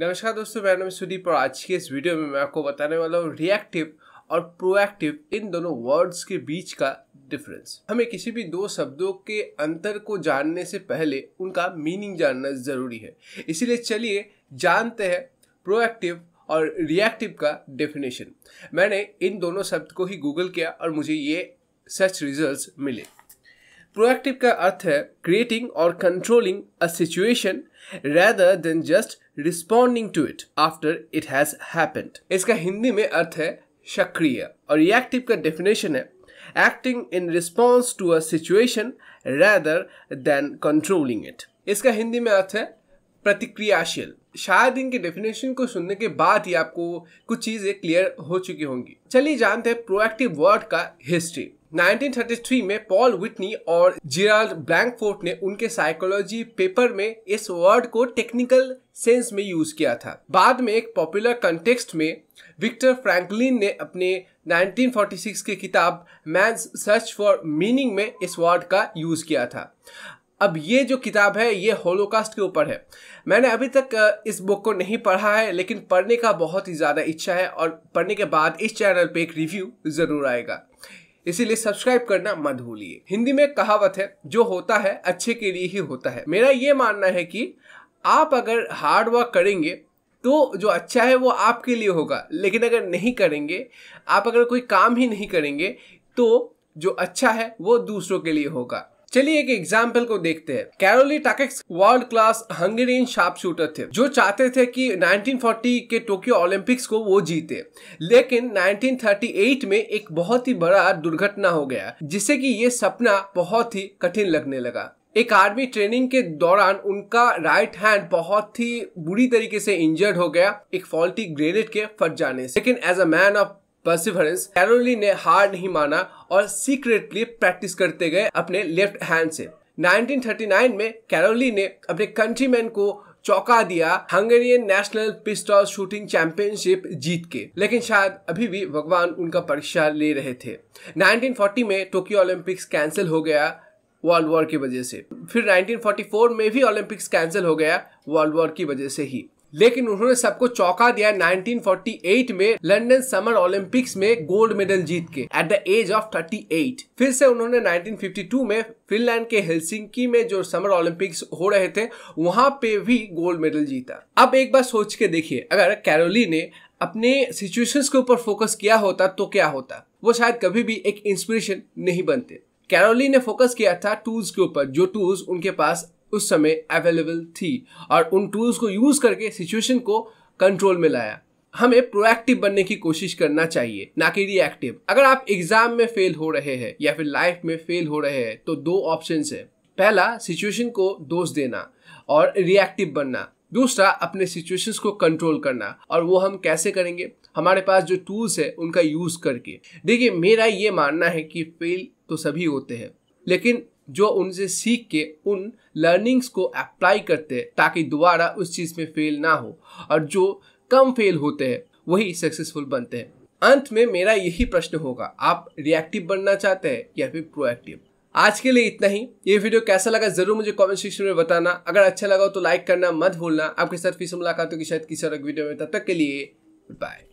नमस्कार दोस्तों मेरा नाम सुदीप और आज के इस वीडियो में मैं आपको बताने वाला हूँ रिएक्टिव और प्रोएक्टिव इन दोनों वर्ड्स के बीच का डिफरेंस हमें किसी भी दो शब्दों के अंतर को जानने से पहले उनका मीनिंग जानना जरूरी है इसीलिए चलिए जानते हैं प्रोएक्टिव और रिएक्टिव का डेफिनेशन मैंने इन दोनों शब्द को ही गूगल किया और मुझे ये सच रिजल्ट मिले प्रोएक्टिव का अर्थ है क्रिएटिंग और controlling a situation rather than just responding to it after it has happened इसका हिंदी में अर्थ है सक्रिय और रिएक्टिव का डेफिनेशन है acting in response to a situation rather than controlling it इसका हिंदी में अर्थ है प्रतिक्रियाशील शायद इनके डेफिनेशन को सुनने के बाद ही आपको कुछ चीज़ें क्लियर हो चुकी होंगी चलिए जानते हैं प्रोएक्टिव वर्ड का हिस्ट्री 1933 में पॉल विटनी और जिराल्ड ब्लैंकफोर्ट ने उनके साइकोलॉजी पेपर में इस वर्ड को टेक्निकल सेंस में यूज किया था बाद में एक पॉपुलर कंटेक्स्ट में विक्टर फ्रैंकलिन ने अपने 1946 की किताब मैं सर्च फॉर मीनिंग में इस वर्ड का यूज किया था अब ये जो किताब है ये होलोकास्ट के ऊपर है मैंने अभी तक इस बुक को नहीं पढ़ा है लेकिन पढ़ने का बहुत ही ज़्यादा इच्छा है और पढ़ने के बाद इस चैनल पे एक रिव्यू ज़रूर आएगा इसीलिए सब्सक्राइब करना मत भूलिए हिंदी में कहावत है जो होता है अच्छे के लिए ही होता है मेरा ये मानना है कि आप अगर हार्ड वर्क करेंगे तो जो अच्छा है वो आपके लिए होगा लेकिन अगर नहीं करेंगे आप अगर कोई काम ही नहीं करेंगे तो जो अच्छा है वो दूसरों के लिए होगा चलिए एक एग्जाम्पल को देखते हैं Karoly Takacs world class Hungarian sharp shooter थे जो चाहते थे कि 1940 के टोक्यो ओलंपिक्स को वो जीते लेकिन 1938 में एक बहुत ही बड़ा दुर्घटना हो गया जिससे कि ये सपना बहुत ही कठिन लगने लगा एक आर्मी ट्रेनिंग के दौरान उनका राइट हैंड बहुत ही बुरी तरीके से इंजर्ड हो गया एक फॉल्टी ग्रेनेड के फट जाने से लेकिन as a man of perseverance Karoly ने हार नहीं माना और सीक्रेटली प्रैक्टिस करते गए अपने लेफ्ट हैंड से 1939 में कैरोली ने अपने कंट्रीमैन को चौका दिया Hungarian national pistol shooting championship जीत के लेकिन शायद अभी भी भगवान उनका परीक्षा ले रहे थे 1940 में टोक्यो ओलंपिक्स कैंसिल हो गया वर्ल्ड वॉर की वजह से फिर 1944 में भी ओलंपिक्स कैंसिल हो गया वर्ल्ड वॉर की वजह से ही लेकिन उन्होंने सबको चौंका दिया 1948 में लंदन समर ओलंपिक्स में गोल्ड मेडल जीत के एट द एज ऑफ 38 फिर से उन्होंने 1952 में फिनलैंड के हेलसिंकी में जो समर ओलंपिक्स हो रहे थे वहां पे भी गोल्ड मेडल जीता अब एक बार सोच के देखिए अगर कैरोली ने अपने सिचुएशंस के ऊपर फोकस किया होता तो क्या होता वो शायद कभी भी एक इंस्पिरेशन नहीं बनते कैरोली ने फोकस किया था टूल्स के ऊपर जो टूल्स उनके पास उस समय अवेलेबल थी और उन टूल्स को यूज़ करके सिचुएशन को कंट्रोल में लाया हमें प्रोएक्टिव बनने की कोशिश करना चाहिए ना कि रिएक्टिव अगर आप एग्जाम में फेल हो रहे हैं या फिर लाइफ में फेल हो रहे हैं तो दो ऑप्शन है पहला सिचुएशन को दोष देना और रिएक्टिव बनना दूसरा अपने सिचुएशंस को कंट्रोल करना और वो हम कैसे करेंगे हमारे पास जो टूल्स है उनका यूज़ करके देखिए मेरा ये मानना है कि फेल तो सभी होते हैं लेकिन जो उनसे सीख के उन लर्निंग्स को अप्लाई करते हैं ताकि दोबारा उस चीज़ में फेल ना हो और जो कम फेल होते हैं वही सक्सेसफुल बनते हैं अंत में मेरा यही प्रश्न होगा आप रिएक्टिव बनना चाहते हैं या फिर प्रोएक्टिव आज के लिए इतना ही ये वीडियो कैसा लगा जरूर मुझे कमेंट सेक्शन में बताना अगर अच्छा लगा हो तो लाइक करना मत भूलना आपके साथ फिर से मुलाकात होगी शायद किसी और वीडियो में तब तक के लिए बाय